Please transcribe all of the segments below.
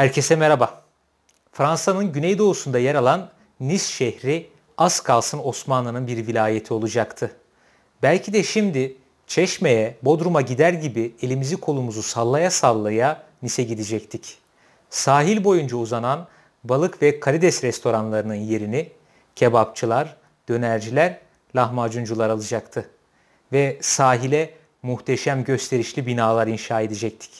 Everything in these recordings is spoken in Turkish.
Herkese merhaba. Fransa'nın güneydoğusunda yer alan Nice şehri az kalsın Osmanlı'nın bir vilayeti olacaktı. Belki de şimdi Çeşme'ye, Bodrum'a gider gibi elimizi kolumuzu sallaya sallaya Nice gidecektik. Sahil boyunca uzanan balık ve karides restoranlarının yerini kebapçılar, dönerciler, lahmacuncular alacaktı. Ve sahile muhteşem gösterişli binalar inşa edecektik.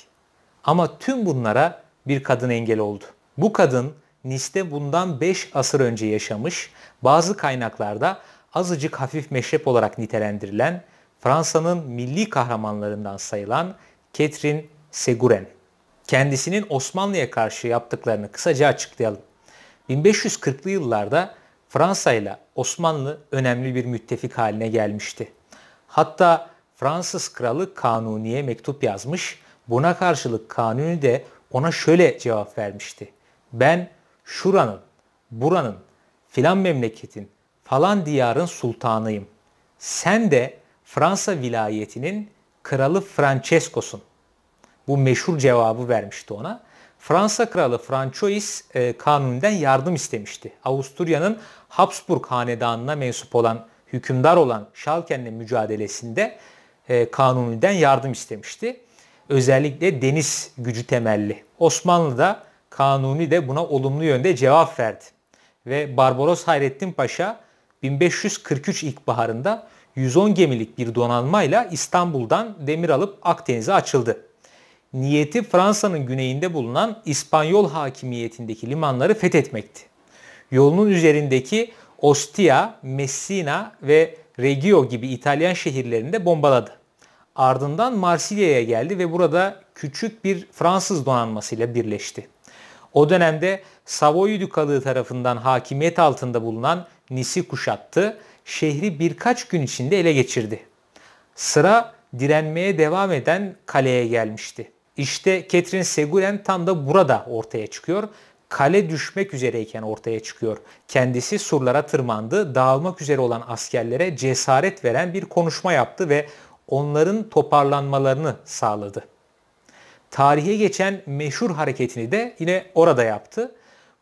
Ama tüm bunlara bir kadın engel oldu. Bu kadın Nis'te bundan 5 asır önce yaşamış, bazı kaynaklarda azıcık hafif meşrep olarak nitelendirilen Fransa'nın milli kahramanlarından sayılan Catherine Seguren. Kendisinin Osmanlı'ya karşı yaptıklarını kısaca açıklayalım. 1540'lı yıllarda Fransa ile Osmanlı önemli bir müttefik haline gelmişti. Hatta Fransız kralı Kanuni'ye mektup yazmış, buna karşılık Kanuni de ona şöyle cevap vermişti. Ben şuranın, buranın, filan memleketin, falan diyarın sultanıyım. Sen de Fransa vilayetinin kralı Francesco'sun. Bu meşhur cevabı vermişti ona. Fransa kralı François e, kanuninden yardım istemişti. Avusturya'nın Habsburg hanedanına mensup olan, hükümdar olan Schalken'le mücadelesinde e, kanuninden yardım istemişti. Özellikle deniz gücü temelli Osmanlı da Kanuni de buna olumlu yönde cevap verdi. Ve Barbaros Hayrettin Paşa 1543 ilkbaharında 110 gemilik bir donanmayla İstanbul'dan demir alıp Akdeniz'e açıldı. Niyeti Fransa'nın güneyinde bulunan İspanyol hakimiyetindeki limanları fethetmekti. Yolunun üzerindeki Ostia, Messina ve Reggio gibi İtalyan şehirlerinde bombaladı. Ardından Marsilya'ya geldi ve burada küçük bir Fransız donanmasıyla birleşti. O dönemde Savoy Dükalığı tarafından hakimiyet altında bulunan Nis'i kuşattı, şehri birkaç gün içinde ele geçirdi. Sıra direnmeye devam eden kaleye gelmişti. İşte Catherine Seguren tam da burada ortaya çıkıyor. Kale düşmek üzereyken ortaya çıkıyor. Kendisi surlara tırmandı, dağılmak üzere olan askerlere cesaret veren bir konuşma yaptı ve onların toparlanmalarını sağladı. Tarihe geçen meşhur hareketini de yine orada yaptı.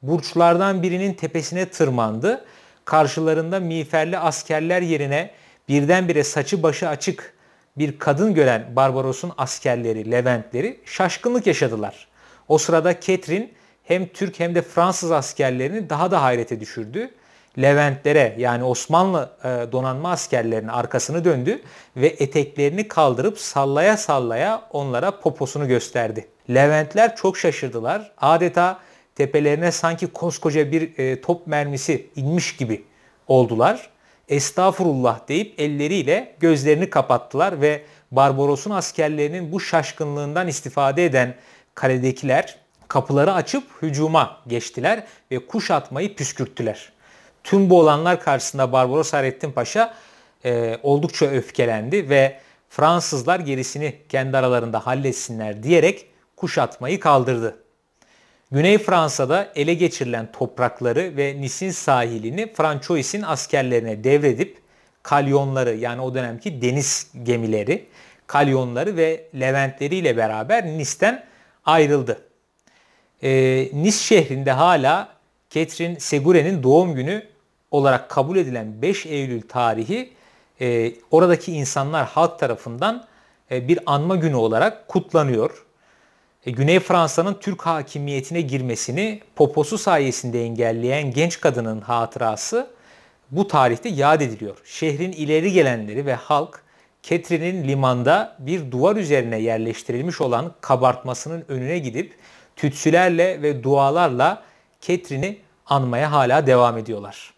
Burçlardan birinin tepesine tırmandı. Karşılarında miğferli askerler yerine birdenbire saçı başı açık bir kadın gören Barbaros'un askerleri, Leventleri şaşkınlık yaşadılar. O sırada Catherine hem Türk hem de Fransız askerlerini daha da hayrete düşürdü. Leventlere yani Osmanlı e, donanma askerlerinin arkasını döndü ve eteklerini kaldırıp sallaya sallaya onlara poposunu gösterdi. Leventler çok şaşırdılar. Adeta tepelerine sanki koskoca bir e, top mermisi inmiş gibi oldular. Estağfurullah deyip elleriyle gözlerini kapattılar ve Barbaros'un askerlerinin bu şaşkınlığından istifade eden kaledekiler kapıları açıp hücuma geçtiler ve kuşatmayı püskürttüler. Tüm bu olanlar karşısında Barbaros Hayrettin Paşa e, oldukça öfkelendi ve Fransızlar gerisini kendi aralarında halletsinler diyerek kuşatmayı kaldırdı. Güney Fransa'da ele geçirilen toprakları ve Nis'in sahilini Franchois'in askerlerine devredip kalyonları yani o dönemki deniz gemileri, kalyonları ve leventleriyle beraber Nis'ten ayrıldı. Ee, Nis şehrinde hala Catherine Segure'nin doğum günü olarak kabul edilen 5 Eylül tarihi e, oradaki insanlar halk tarafından e, bir anma günü olarak kutlanıyor. E, Güney Fransa'nın Türk hakimiyetine girmesini poposu sayesinde engelleyen genç kadının hatırası bu tarihte yad ediliyor. Şehrin ileri gelenleri ve halk Ketrin'in limanda bir duvar üzerine yerleştirilmiş olan kabartmasının önüne gidip tütsülerle ve dualarla Ketrin'i anmaya hala devam ediyorlar.